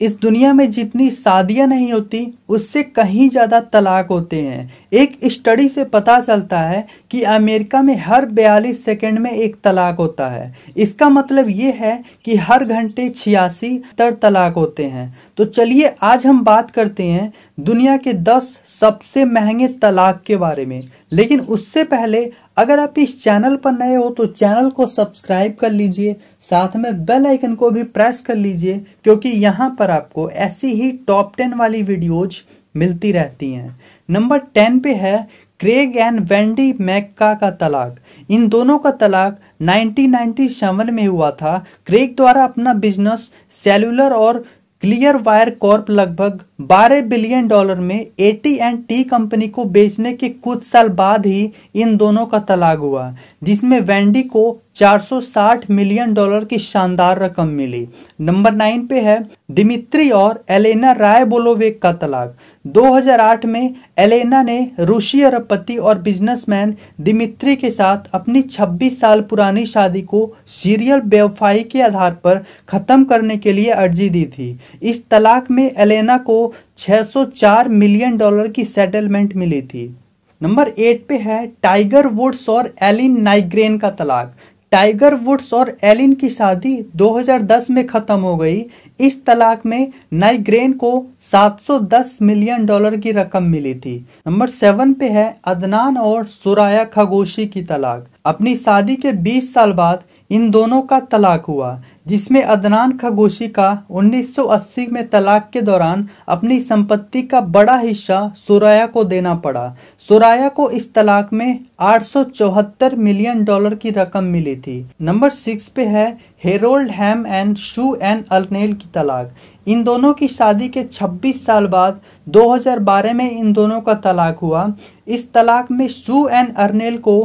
इस दुनिया में जितनी शादियां नहीं होती उससे कहीं ज़्यादा तलाक होते हैं एक स्टडी से पता चलता है कि अमेरिका में हर 42 सेकंड में एक तलाक होता है इसका मतलब ये है कि हर घंटे छियासी तर तलाक होते हैं तो चलिए आज हम बात करते हैं दुनिया के 10 सबसे महंगे तलाक के बारे में लेकिन उससे पहले अगर आप इस चैनल पर नए हो तो चैनल को सब्सक्राइब कर लीजिए साथ में बेल आइकन को भी प्रेस कर लीजिए क्योंकि यहाँ पर आपको ऐसी ही टॉप टेन वाली वीडियोज़ मिलती रहती हैं नंबर टेन पे है क्रेग एंड वेंडी मैक्का का तलाक इन दोनों का तलाक 1997 में हुआ था क्रेग द्वारा अपना बिजनेस सेलुलर और क्लियर वायर कॉर्प लगभग 12 बिलियन डॉलर में A T and T company को बेचने के कुछ साल बाद ही इन दोनों का तलाक हुआ जिसमें वेंडी को 460 मिलियन डॉलर की शानदार रकम मिली नंबर नाइन पे है दिमित्री और एलेना राय बोलोवेक का तलाक 2008 में एलेना ने रूसी अरबपति और बिजनेसमैन दिमित्री के साथ अपनी 26 साल पुरानी शादी को सीरियल बेवफाई के आधार पर ख़त्म करने के लिए अर्जी दी थी इस तलाक में एलेना को 604 मिलियन डॉलर की सेटलमेंट मिली थी नंबर एट पे है टाइगर वुड्स और एलिन नाइग्रेन का तलाक टाइगर वुड्स और एलिन की शादी 2010 में ख़त्म हो गई इस तलाक में नाइग्रेन को 710 मिलियन डॉलर की रकम मिली थी नंबर सेवन पे है अदनान और सुराया खगोशी की तलाक अपनी शादी के 20 साल बाद इन दोनों का तलाक हुआ जिसमें अदनान खगोशी का 1980 में तलाक के दौरान अपनी संपत्ति का बड़ा हिस्सा सोराया को देना पड़ा सोराया को इस तलाक में आठ मिलियन डॉलर की रकम मिली थी नंबर सिक्स पे है Harold Hamm and Sue Ann Arnall की तलाक इन दोनों की शादी के 26 साल बाद 2012 में इन दोनों का तलाक हुआ इस तलाक में शू एंड अर्नेल को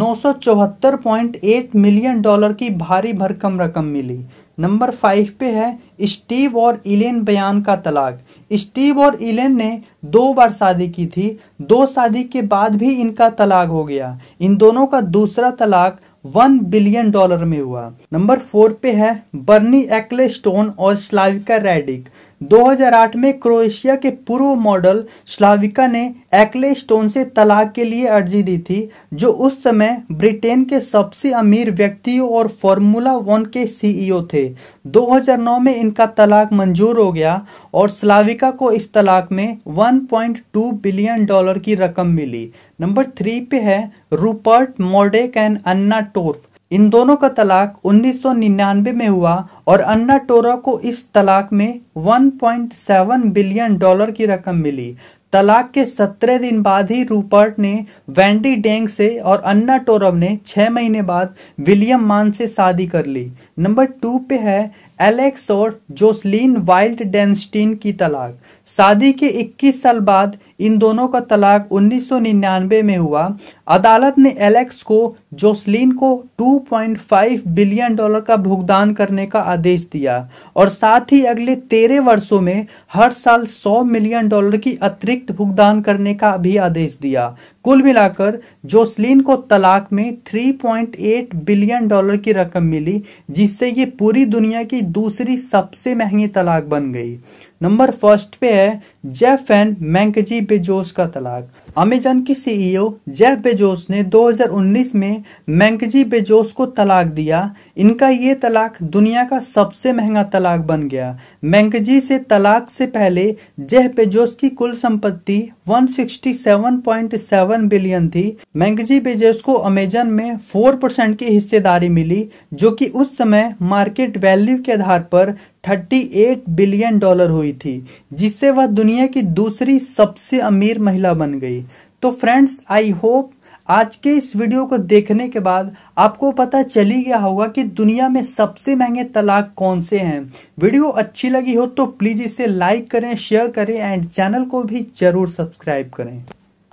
974.8 मिलियन डॉलर की भारी भरकम रकम मिली नंबर फाइव पे है स्टीव और इलेन बयान का तलाक स्टीव और इलेन ने दो बार शादी की थी दो शादी के बाद भी इनका तलाक हो गया इन दोनों का दूसरा तलाक वन बिलियन डॉलर में हुआ नंबर फोर पे है बर्नी एक्ले स्टोन और स्लाविका रेडिक 2008 में क्रोएशिया के पूर्व मॉडल स्लाविका ने एक्ले स्टोन से तलाक के लिए अर्जी दी थी जो उस समय ब्रिटेन के सबसे अमीर व्यक्तियों और फॉर्मूला वन के सीईओ थे 2009 में इनका तलाक मंजूर हो गया और स्लाविका को इस तलाक में 1.2 बिलियन डॉलर की रकम मिली नंबर थ्री पे है रूपर्ट मॉडेक एंड अन्ना टोर्फ इन दोनों का तलाक 1999 में हुआ और अन्ना टोरा को इस तलाक में 1.7 बिलियन डॉलर की रकम मिली तलाक के 17 दिन बाद ही रूपर्ट ने वैंडी डेंग से और अन्ना टोरव ने 6 महीने बाद विलियम मान से शादी कर ली नंबर टू पे है एलेक्स और जोसलीन वाइल्ड डेंस्टीन की तलाक शादी के 21 साल बाद इन दोनों का तलाक 1999 में हुआ अदालत ने एलेक्स को जोसलिन को 2.5 बिलियन डॉलर का भुगतान करने का आदेश दिया और साथ ही अगले तेरह वर्षों में हर साल 100 मिलियन डॉलर की अतिरिक्त भुगतान करने का भी आदेश दिया कुल मिलाकर जोसलिन को तलाक में 3.8 बिलियन डॉलर की रकम मिली जिससे ये पूरी दुनिया की दूसरी सबसे महंगी तलाक बन गई नंबर फर्स्ट पे है जेफ एंड मैंकजी बेजोस का तलाक अमेजन के सीईओ जेफ बेजोस ने 2019 में मैंगजी बेजोस को तलाक दिया इनका ये तलाक दुनिया का सबसे महंगा तलाक बन गया मैंगजी से तलाक से पहले जेफ बेजोस की कुल संपत्ति 167.7 बिलियन थी मैंगजी बेजोस को अमेजन में 4 परसेंट की हिस्सेदारी मिली जो कि उस समय मार्केट वैल्यू के आधार पर 38 बिलियन डॉलर हुई थी जिससे वह दुनिया की दूसरी सबसे अमीर महिला बन गई तो फ्रेंड्स आई होप आज के इस वीडियो को देखने के बाद आपको पता चली गया होगा कि दुनिया में सबसे महंगे तलाक कौन से हैं वीडियो अच्छी लगी हो तो प्लीज़ इसे लाइक करें शेयर करें एंड चैनल को भी ज़रूर सब्सक्राइब करें